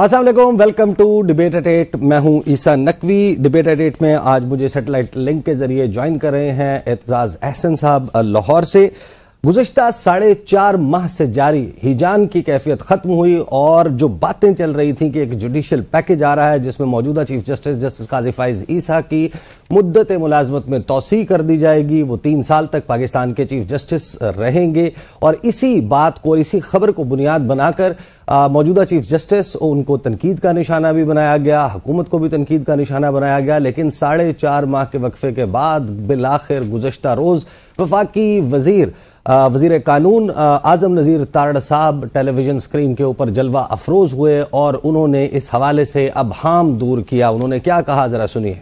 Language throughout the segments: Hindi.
Aslam welcome to debate at eight मैं हूं Essa Naqvi debate at eight में आज मुझे सेटेलाइट लिंक के जरिए ज्वाइन कर रहे हैं एतजाज़ अहसन साहब लाहौर से गुजशत साढ़े चार माह से जारी हिजान की कैफियत ख़त्म हुई और जो बातें चल रही थी कि एक जुडिशल पैकेज आ रहा है जिसमें मौजूदा chief justice justice Qazi Faez Isa की मुद्दत मुलाजमत में तोसी कर दी जाएगी वो तीन साल तक पाकिस्तान के चीफ जस्टिस रहेंगे और इसी बात को और इसी खबर को बुनियाद बनाकर मौजूदा चीफ जस्टिस उनको तनकीद का निशाना भी बनाया गया हुकूमत को भी तनकीद का निशाना बनाया गया लेकिन साढ़े चार माह के वक्फे के बाद बिल आखिर गुजशत रोज़ वफाकी वजीर वजीर कानून आजम नज़ीर तारड़ साहब टेलीविज़न स्क्रीन के ऊपर जलवा अफरोज़ हुए और उन्होंने इस हवाले से अब हाम दूर किया उन्होंने क्या कहा ज़रा सुनिए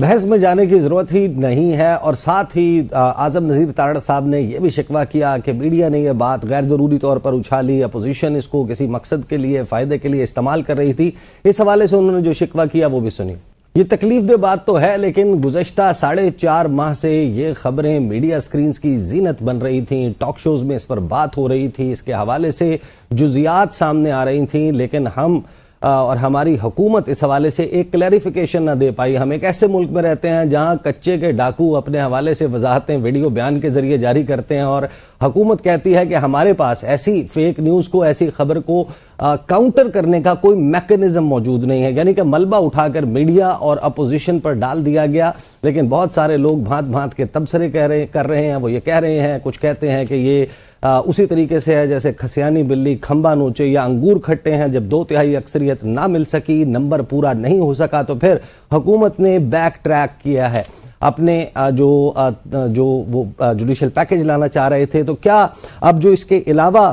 बहस में जाने की ज़रूरत ही नहीं है और साथ ही आज़म नज़ीर तारण साहब ने यह भी शिकवा किया कि मीडिया ने यह बात गैर ज़रूरी तौर पर उछाली अपोजिशन इसको किसी मकसद के लिए फ़ायदे के लिए इस्तेमाल कर रही थी इस हवाले से उन्होंने जो शिकवा किया वो भी सुनी ये तकलीफ दे बात तो है लेकिन गुजशत साढ़े चार माह से ये खबरें मीडिया स्क्रीन की जीनत बन रही थी टॉक शोज़ में इस पर बात हो रही थी इसके हवाले से जुजियात सामने आ रही थी लेकिन हम और हमारी हुकूमत इस हवाले से एक क्लैरिफिकेशन ना दे पाई हम एक ऐसे मुल्क में रहते हैं जहाँ कच्चे के डाकू अपने हवाले से वजाहतें वीडियो बयान के जरिए जारी करते हैं और हुकूमत कहती है कि हमारे पास ऐसी फेक न्यूज़ को ऐसी खबर को आ, काउंटर करने का कोई मैकेनिज्म मौजूद नहीं है यानी कि मलबा उठाकर मीडिया और अपोजिशन पर डाल दिया गया लेकिन बहुत सारे लोग भांत भांत के तबसरे कह रहे कर रहे हैं वो ये कह रहे हैं कुछ कहते हैं कि ये आ, उसी तरीके से है जैसे खसियानी बिल्ली खंबा नोचे या अंगूर खट्टे हैं जब दो तिहाई अक्सरियत ना मिल सकी नंबर पूरा नहीं हो सका तो फिर हुकूमत ने बैक ट्रैक किया है अपने जो जो वो जुडिशल पैकेज लाना चाह रहे थे तो क्या अब जो इसके अलावा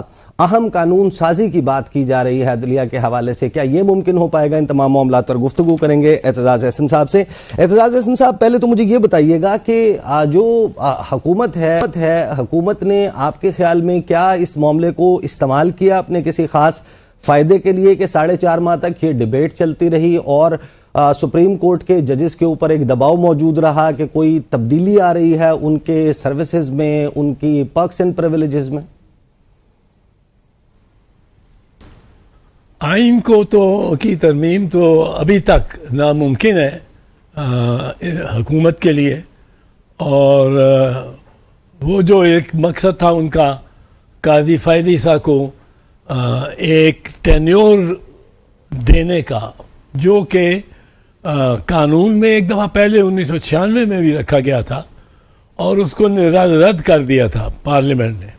अहम कानून साजी की बात की जा रही है अदलिया के हवाले से क्या ये मुमकिन हो पाएगा इन तमाम मामला पर गुफ्तु करेंगे एतजाज़ हसन साहब से एतजाज़ एहसन साहब पहले तो मुझे ये बताइएगा कि जो हकूमत है है हकूमत ने आपके ख्याल में क्या इस मामले को इस्तेमाल किया अपने किसी खास फ़ायदे के लिए कि साढ़े चार माह तक ये डिबेट चलती रही और सुप्रीम कोर्ट के जजेस के ऊपर एक दबाव मौजूद रहा कि कोई तब्दीली आ रही है उनके सर्विसेज में उनकी पर्क्स एंड प्रिविलेजेस में आइन को तो की तरमीम तो अभी तक नामुमकिन है हुकूमत के लिए और वो जो एक मकसद था उनका काजी फ़ायदी सा को आ, एक टेन्योर देने का जो कि कानून में एक दफ़ा पहले उन्नीस में भी रखा गया था और उसको रद्द कर दिया था पार्लियामेंट ने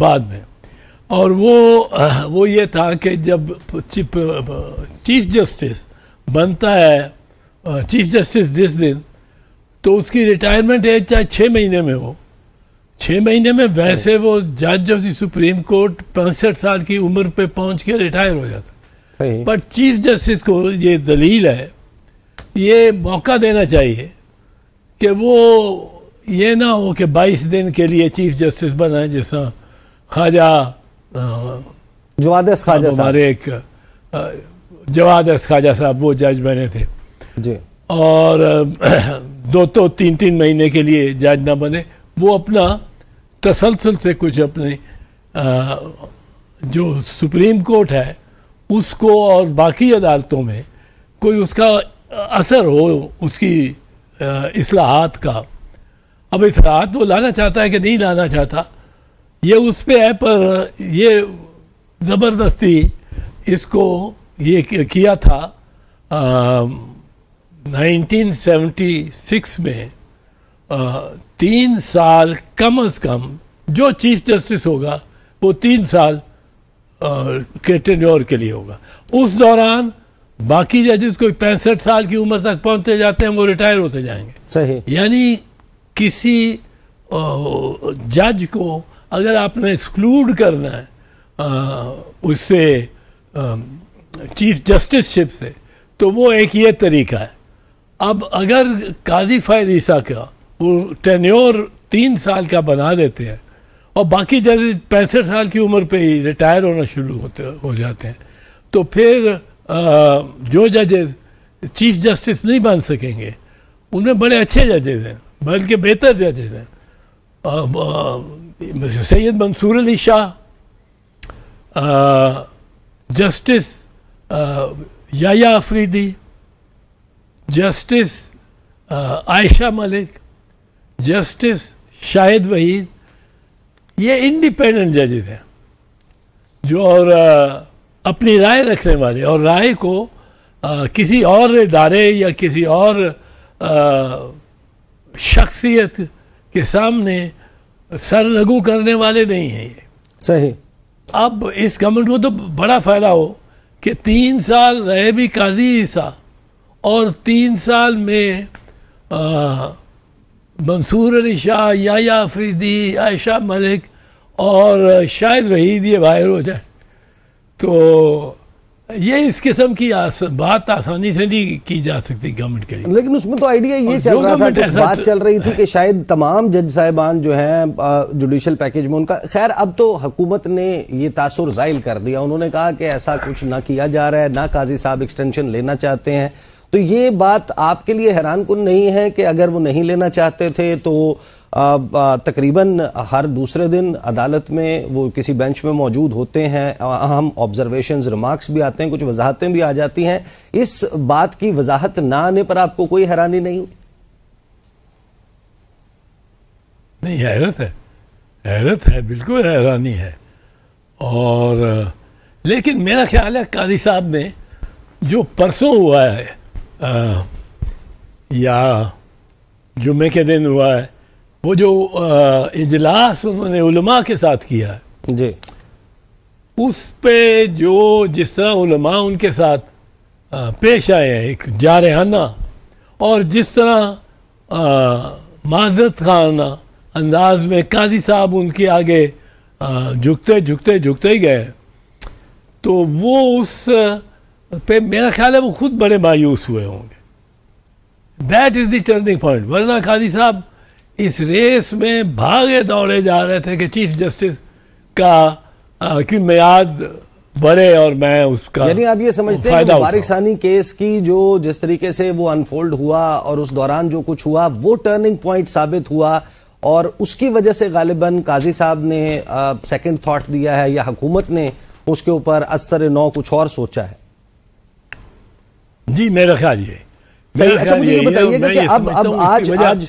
बाद में और वो वो ये था कि जब चीफ चीफ जस्टिस बनता है चीफ जस्टिस जिस दिन तो उसकी रिटायरमेंट एज चाहे छः महीने में हो छः महीने में वैसे वो जज ऑफ द सुप्रीम कोर्ट पैंसठ साल की उम्र पे पहुंच के रिटायर हो जाता पर चीफ जस्टिस को ये दलील है ये मौका देना चाहिए कि वो ये ना हो कि 22 दिन के लिए चीफ जस्टिस बनाए जैसा ख्वाजा जवादस ख्वाजा हमारे एक जवादस ख्वाजा साहब वो जज बने थे जी और दो तो तीन तीन महीने के लिए जज ना बने वो अपना तसलसल से कुछ अपने जो सुप्रीम कोर्ट है उसको और बाकी अदालतों में कोई उसका असर हो उसकी असलाहत का अब असलाहत वो तो लाना चाहता है कि नहीं लाना चाहता ये उस पर है पर ये ज़बरदस्ती इसको ये किया था आ, 1976 में आ, तीन साल कम अज़ कम जो चीफ जस्टिस होगा वो तीन साल के टेन्योर के लिए होगा उस दौरान बाकी जजेस कोई पैंसठ साल की उम्र तक पहुंचते जाते हैं वो रिटायर होते जाएंगे सही यानी किसी जज को अगर आपने एक्सक्लूड करना है आ, उससे चीफ जस्टिसशिप से तो वो एक ये तरीका है अब अगर काजी फायदीसा का वो टेन्योर तीन साल का बना देते हैं और बाकी जजेस पैंसठ साल की उम्र पे ही रिटायर होना शुरू होते हो जाते हैं तो फिर जो जजेस चीफ जस्टिस नहीं बन सकेंगे उनमें बड़े अच्छे जजेस हैं बल्कि बेहतर जजेस हैं Syed Mansoor Ali Shah justice Yahya Afridi justice Ayesha Malik justice Shahid Waheed ये इंडिपेंडेंट जजेस हैं जो और अपनी राय रखने वाले और राय को आ, किसी और इदारे या किसी और शख्सियत के सामने सरनगु करने वाले नहीं हैं ये सही अब इस गवर्नमेंट को तो बड़ा फ़ायदा हो कि तीन साल रहे भी काजी ईसा और तीन साल में मंसूर अली शाह या फ्रीदी आयशा मलिक और शायद वहीद ये बाहर हो जाए तो ये इस किस्म की आस, बात आसानी से नहीं की जा सकती गवर्नमेंट के लिए लेकिन उसमें तो आइडिया ये चल रहा था कुछ बात चल रही थी कि शायद तमाम जज साहिबान जो हैं जुडिशल पैकेज में उनका खैर अब तो हुकूमत ने ये तासुर जायल कर दिया उन्होंने कहा कि ऐसा कुछ ना किया जा रहा है ना काजी साहब एक्सटेंशन लेना चाहते हैं तो ये बात आपके लिए हैरान कन नहीं है कि अगर वो नहीं लेना चाहते थे तो तकरीबन हर दूसरे दिन अदालत में वो किसी बेंच में मौजूद होते हैं अहम ऑब्जर्वेशन रिमार्क्स भी आते हैं कुछ वजाहतें भी आ जाती हैं इस बात की वजाहत ना आने पर आपको कोई हैरानी नहीं हुई नहीं हैरत है हैरत है बिल्कुल हैरानी है और लेकिन मेरा ख्याल है कादी साहब ने जो परसों हुआ है आ, या जुमे के दिन हुआ है वो जो इजलास उन्होंने उलमा के साथ किया है जी उस पे जो जिस तरह उलमा उनके साथ पेश आए हैं एक जारहाना और जिस तरह माजरत खाना अंदाज में काजी साहब उनके आगे झुकते झुकते झुकते ही गए तो वो उस पे मेरा ख्याल है वो खुद बड़े मायूस हुए होंगे that is the turning point वरना काजी साहब इस रेस में भागे दौड़े जा रहे थे कि चीफ जस्टिस का आ, की मैयाद बढ़े और मैं उसका यानी आप ये समझते हैं मुबारक सानी केस की जो जिस तरीके से वो अनफोल्ड हुआ और उस दौरान जो कुछ हुआ वो टर्निंग पॉइंट साबित हुआ और उसकी वजह से गालिबन काजी साहब ने सेकंड थॉट दिया है या हुकूमत ने उसके ऊपर अस्तर नौ कुछ और सोचा है जी मेरा ख्याल ये अच्छा मुझे ये बताइएगा कि अब अब आज आज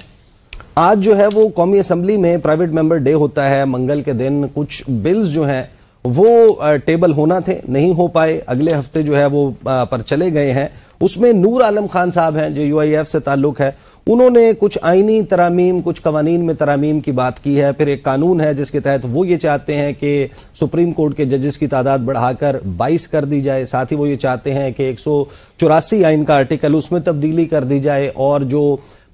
आज जो है वो कौमी असम्बली में प्राइवेट मेंबर डे होता है मंगल के दिन कुछ बिल्स जो हैं वो टेबल होना थे नहीं हो पाए अगले हफ्ते जो है वो पर चले गए हैं उसमें नूर आलम खान साहब हैं जो यूआईएफ से ताल्लुक़ है उन्होंने कुछ आइनी तरामीम कुछ कवानीन में तरामीम की बात की है फिर एक कानून है जिसके तहत वो ये चाहते हैं कि सुप्रीम कोर्ट के जजेस की तादाद बढ़ाकर 22 कर दी जाए साथ ही वो ये चाहते हैं कि एक आइन का आर्टिकल उसमें तब्दीली कर दी जाए और जो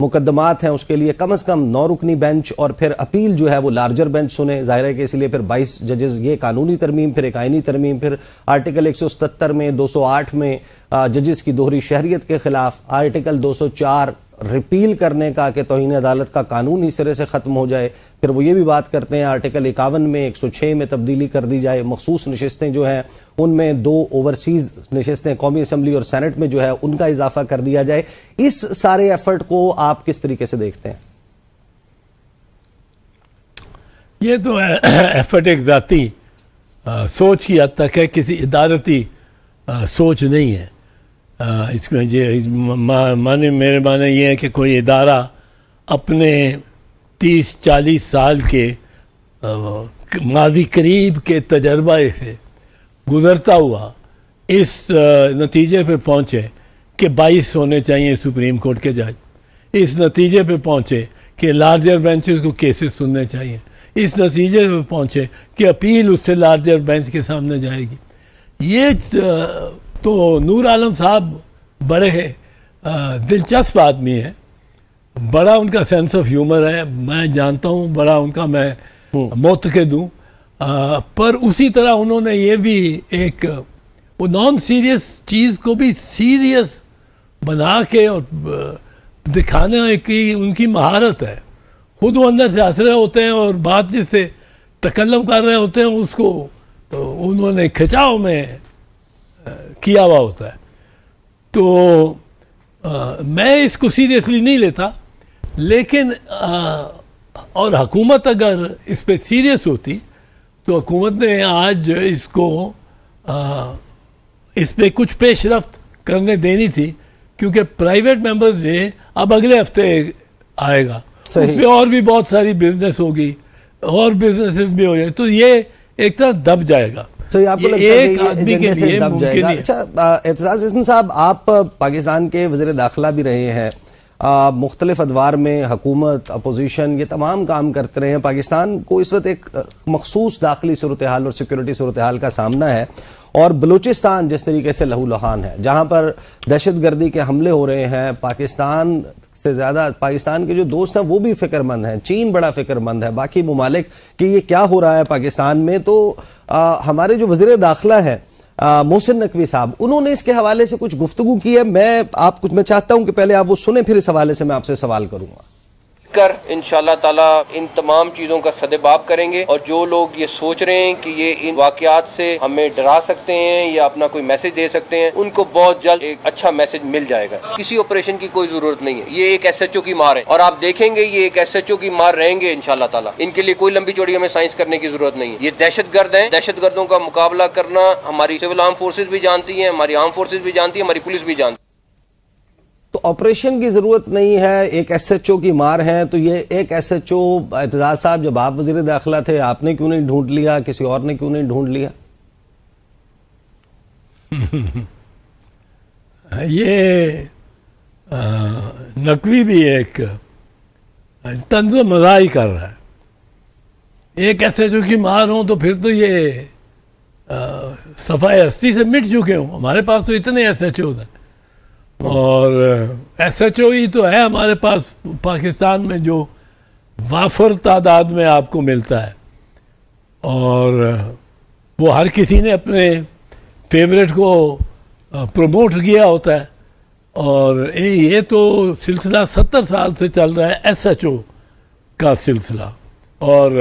मुकदमात हैं उसके लिए कम अज़ कम नौ रुकनी बेंच और फिर अपील जो है वो लार्जर बेंच सुने ज़ाहिर है कि इसलिए फिर बाईस जजेज़ ये कानूनी तरमीम फिर एक आइनी तरमीम फिर आर्टिकल एक सौ सतर में दो सौ आठ में जजेस की दोहरी शहरीत के खिलाफ आर्टिकल दो सौ चार रिपील करने का कि तोहन अदालत का कानून ही सिरे से ख़त्म हो जाए फिर वो ये भी बात करते हैं आर्टिकल इक्यावन में एक सौ छह में तब्दीली कर दी जाए मखसूस नशस्तें जो हैं उनमें दो ओवरसीज़ नशस्तें कौमी असम्बली और सैनट में जो है उनका इजाफा कर दिया जाए इस सारे एफर्ट को आप किस तरीके से देखते हैं ये तो एफर्ट एक ज़ाती सोच की हद तक है किसी इदारती आ, सोच नहीं है आ, इसमें ये मा, माने मेरे माने ये है कि कोई इदारा अपने तीस चालीस साल के माजी करीब के तजर्बा से गुज़रता हुआ इस नतीजे पे पहुँचे कि बाईस होने चाहिए सुप्रीम कोर्ट के जज इस नतीजे पे पहुँचे कि लार्जर बेंचेस को केसेस सुनने चाहिए इस नतीजे पे पहुँचे कि अपील उससे लार्जर बेंच के सामने जाएगी ये तो नूर आलम साहब बड़े दिलचस्प आदमी हैं बड़ा उनका सेंस ऑफ ह्यूमर है मैं जानता हूँ बड़ा उनका मैं हम्म। मौत के दूँ पर उसी तरह उन्होंने ये भी एक वो नॉन सीरियस चीज़ को भी सीरियस बना के और दिखाने की उनकी महारत है खुद वो अंदर से हंस रहे होते हैं और बात जिससे तकल्लम कर रहे होते हैं उसको तो उन्होंने खिंचाव में किया हुआ होता है तो आ, मैं इसको सीरियसली नहीं लेता लेकिन आ, और हकूमत अगर इस पर सीरियस होती तो हकूमत ने आज इसको आ, इस पर कुछ कुछ पेशरफ करने देनी थी क्योंकि प्राइवेट मेंबर्स डे अब अगले हफ्ते आएगा उसमें और भी बहुत सारी बिजनेस होगी और बिजनेसेस भी हो जाए तो ये एक तरह दब जाएगा तो ये आपको लगता है दब जाएगा अच्छा एतजाज हसन साहब आप पाकिस्तान के वजीर दाखिला भी रहे हैं मुख्तलिफ अदवार में हकूमत अपोजिशन ये तमाम काम करते रहे हैं पाकिस्तान को इस वक्त एक मखसूस दाखिली सूरत हाल और सिक्योरिटी सूरत हाल का सामना है और बलूचिस्तान जिस तरीके से लहूलुहान है जहाँ पर दहशत गर्दी के हमले हो रहे हैं पाकिस्तान से ज़्यादा पाकिस्तान के जो दोस्त हैं वो भी फिक्रमंद हैं चीन बड़ा फिक्रमंद है बाकी ममालिक कि ये क्या हो रहा है पाकिस्तान में तो आ, हमारे जो वजीर दाखिला हैं मोहसिन नकवी साहब उन्होंने इसके हवाले से कुछ गुफ्तु की है मैं आप कुछ मैं चाहता हूँ कि पहले आप वो सुने फिर इस हवाले से मैं आपसे सवाल करूँगा कर इन ताला इन तमाम चीज़ों का सदेबाब करेंगे और जो लोग ये सोच रहे हैं कि ये इन वाकयात से हमें डरा सकते हैं या अपना कोई मैसेज दे सकते हैं उनको बहुत जल्द एक अच्छा मैसेज मिल जाएगा किसी ऑपरेशन की कोई ज़रूरत नहीं है ये एक एस एच ओ की मार है और आप देखेंगे ये एक एस एच ओ की मार रहेंगे इन ताला इनके लिए कोई लंबी चौड़ी हमें साइंस करने की ज़रूरत नहीं है ये दहशत गर्द है दहशत गर्दों का मुकाबला करना हमारी सिविल आर्म फोर्सेज भी जानती है हमारी आर्म फोर्सेज भी जानती है हमारी पुलिस भी जानती है तो ऑपरेशन की ज़रूरत नहीं है एक एसएचओ की मार है तो ये एक एसएचओ एतजाज साहब जब आप वजीर दाखिला थे आपने क्यों नहीं ढूंढ लिया किसी और ने क्यों नहीं ढूंढ लिया ये नकवी भी एक तंज मजाही कर रहा है एक एच ओ की मार हो तो फिर तो ये आ, सफाई हस्ती से मिट चुके हों हमारे पास तो इतने ऐसे चौदह और एस एच ओ ई तो है हमारे पास पाकिस्तान में जो वाफर तादाद में आपको मिलता है और वो हर किसी ने अपने फेवरेट को प्रमोट किया होता है और ये तो सिलसिला सत्तर साल से चल रहा है एस एच ओ का सिलसिला और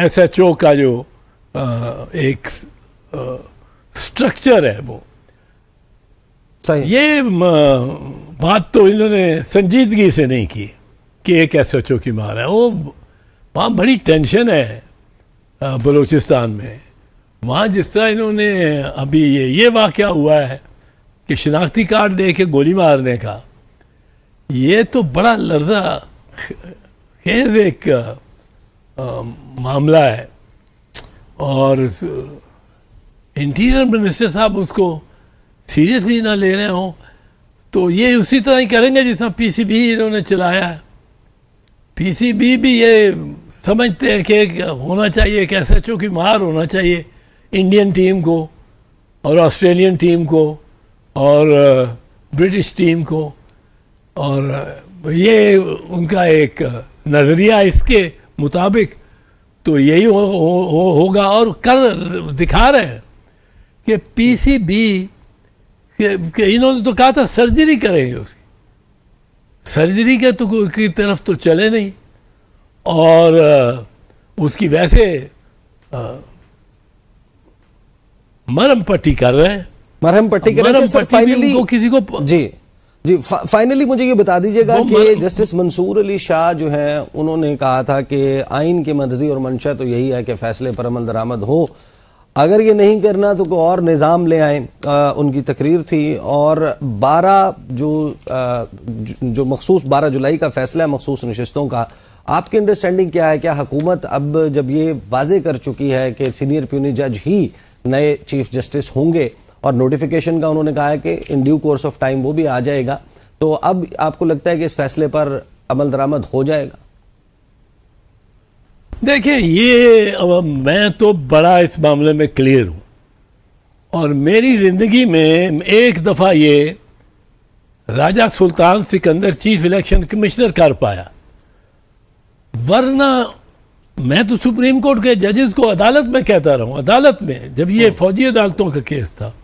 एस एच ओ का जो एक स्ट्रक्चर है वो सही ये बात तो इन्होंने संजीदगी से नहीं की कि एक एस चौकी की मार है वो वहाँ बड़ी टेंशन है बलूचिस्तान में वहाँ जिस तरह इन्होंने अभी ये ये वाक़ हुआ है कि शिनाख्ती कार्ड दे के गोली मारने का ये तो बड़ा लर्जा खेज एक आ, मामला है और इंटीरियर मिनिस्टर साहब उसको सीरियसली ना ले रहे हों तो ये उसी तरह ही करेंगे जिस बी इन्होंने चलाया है बी भी ये समझते हैं कि होना चाहिए एक एस की मार होना चाहिए इंडियन टीम को और ऑस्ट्रेलियन टीम को और ब्रिटिश uh, टीम को और uh, ये उनका एक नज़रिया इसके मुताबिक तो यही हो, हो, हो, होगा और कर दिखा रहे हैं कि पी सी बी कि, कि इन्होंने तो कहा था सर्जरी करेंगे उसकी सर्जरी के तो की तरफ तो चले नहीं और उसकी वैसे मरम पट्टी कर रहे हैं मरहम पट्टी कर रहे फाइनली किसी को जी जी फा, फाइनली मुझे ये बता दीजिएगा कि जस्टिस मंसूर अली शाह जो हैं उन्होंने कहा था कि आइन की मर्जी और मंशा तो यही है कि फैसले पर अमल दरामद हो अगर ये नहीं करना तो कोई और निज़ाम ले आए उनकी तकरीर थी और 12 जो आ, जो मखसूस 12 जुलाई का फैसला है मखसूस नशस्तों का आपकी अंडरस्टैंडिंग क्या है क्या हुकूमत अब जब ये वाजे कर चुकी है कि सीनियर प्यूनी जज ही नए चीफ जस्टिस होंगे और नोटिफिकेशन का उन्होंने कहा है कि in due course of time वो भी आ जाएगा तो अब आपको लगता है कि इस फैसले पर अमल दरामद हो जाएगा देखिए ये अब मैं तो बड़ा इस मामले में क्लियर हूँ और मेरी ज़िंदगी में एक दफ़ा ये Raja Sultan Sikandar chief election commissioner कर पाया वरना मैं तो सुप्रीम कोर्ट के जजेस को अदालत में कहता रहा हूँ अदालत में जब ये हाँ। फौजी अदालतों का केस था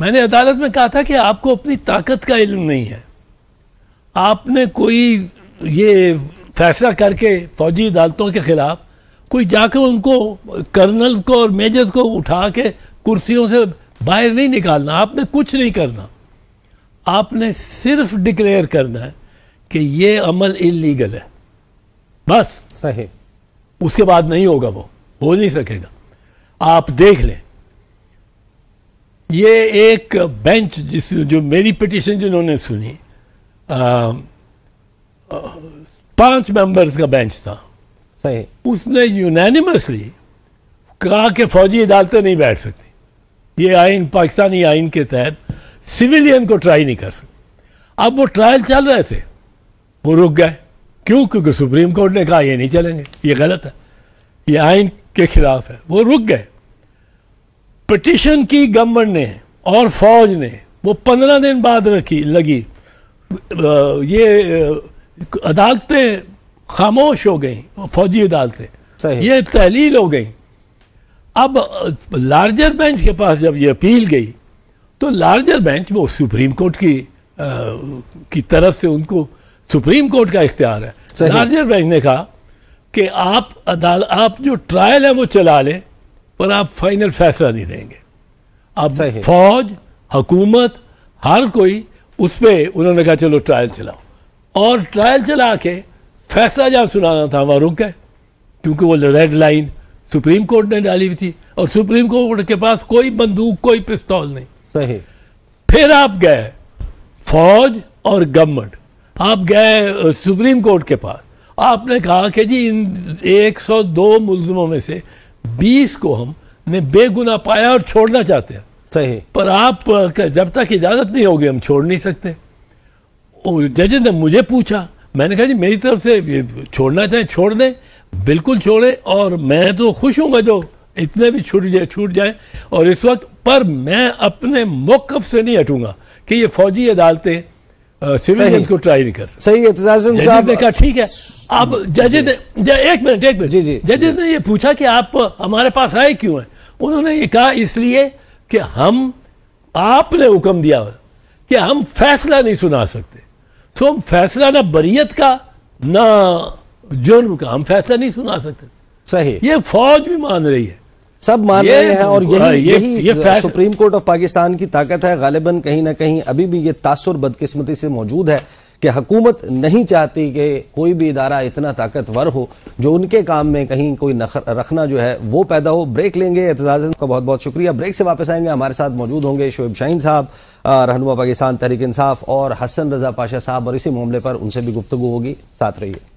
मैंने अदालत में कहा था कि आपको अपनी ताकत का इल्म नहीं है आपने कोई ये फैसला करके फौजी अदालतों के खिलाफ कोई जाकर उनको कर्नल को और मेजर को उठा के कुर्सियों से बाहर नहीं निकालना आपने कुछ नहीं करना आपने सिर्फ डिक्लेयर करना है कि ये अमल इलीगल है बस सही उसके बाद नहीं होगा वो हो नहीं सकेगा आप देख लें ये एक बेंच जिस जो मेरी पिटिशन जिन्होंने सुनी आ, आ, पांच मेंबर्स का बेंच था सही उसने यूनानिमसली कहा कि फौजी अदालतें नहीं बैठ सकती ये आइन पाकिस्तानी आइन के तहत सिविलियन को ट्राई नहीं कर सकते अब वो ट्रायल चल रहे थे वो रुक गए क्यों क्योंकि सुप्रीम कोर्ट ने कहा ये नहीं चलेंगे ये गलत है ये आइन के खिलाफ है वो रुक गए पटिशन की गवर्नमेंट ने और फौज ने वो पंद्रह दिन बाद रखी लगी ये अदालतें खामोश हो गई फौजी अदालतें ये तहलील हो गई अब लार्जर बेंच के पास जब ये अपील गई तो लार्जर बेंच वो सुप्रीम कोर्ट की आ, की तरफ से उनको सुप्रीम कोर्ट का इख्तियार है लार्जर बेंच ने कहा कि आप अदाल आप जो ट्रायल है वो चला लें पर आप फाइनल फैसला नहीं देंगे अब फौज हुकूमत हर कोई उस पर उन्होंने कहा चलो ट्रायल चलाओ और ट्रायल चला के फैसला जब सुनाना था वहाँ रुक गए क्योंकि वो रेड लाइन सुप्रीम कोर्ट ने डाली हुई थी और सुप्रीम कोर्ट के पास कोई बंदूक कोई पिस्तौल नहीं सही फिर आप गए फौज और गवर्नमेंट आप गए सुप्रीम कोर्ट के पास आपने कहा कि जी इन 102 मुलमों में से 20 को हम ने बेगुना पाया और छोड़ना चाहते हैं सही पर आप जब तक इजाजत नहीं होगी हम छोड़ नहीं सकते जजेस ने मुझे पूछा मैंने कहा जी मेरी तरफ से छोड़ना चाहे छोड़ दें बिल्कुल छोड़े और मैं तो खुश हूँ मैं जो इतने भी छूट जाए छूट जाए और इस वक्त पर मैं अपने मौकफ से नहीं हटूंगा कि ये फौजी अदालतें सिविल को ट्राई नहीं कर सही है कहा ठीक है अब जजेज ने एक मिनट एक मिनट जी ने ये पूछा कि आप हमारे पास आए क्यों हैं उन्होंने ये कहा इसलिए कि हम आपने हुक्म दिया कि हम फैसला नहीं सुना सकते सो तो हम फैसला ना बरीयत का ना जुर्म का हम फैसला नहीं सुना सकते सही ये फौज भी मान रही है सब मान रहे हैं और हाँ, यही ये, यही ये सुप्रीम कोर्ट ऑफ पाकिस्तान की ताकत है गालिबन कहीं ना कहीं अभी भी ये तासुर बदकिस्मती से मौजूद है कि हकूमत नहीं चाहती कि कोई भी इदारा इतना ताकतवर हो जो उनके काम में कहीं कोई नखर रखना जो है वो पैदा हो ब्रेक लेंगे एतजाज़ का बहुत बहुत शुक्रिया ब्रेक से वापस आएंगे हमारे साथ मौजूद होंगे शोएब शाहीन साहब रहनुमा पाकिस्तान तहरीक इंसाफ और हसन रजा पाशा साहब और इसी मामले पर उनसे भी गुफ्तु होगी साथ रहिए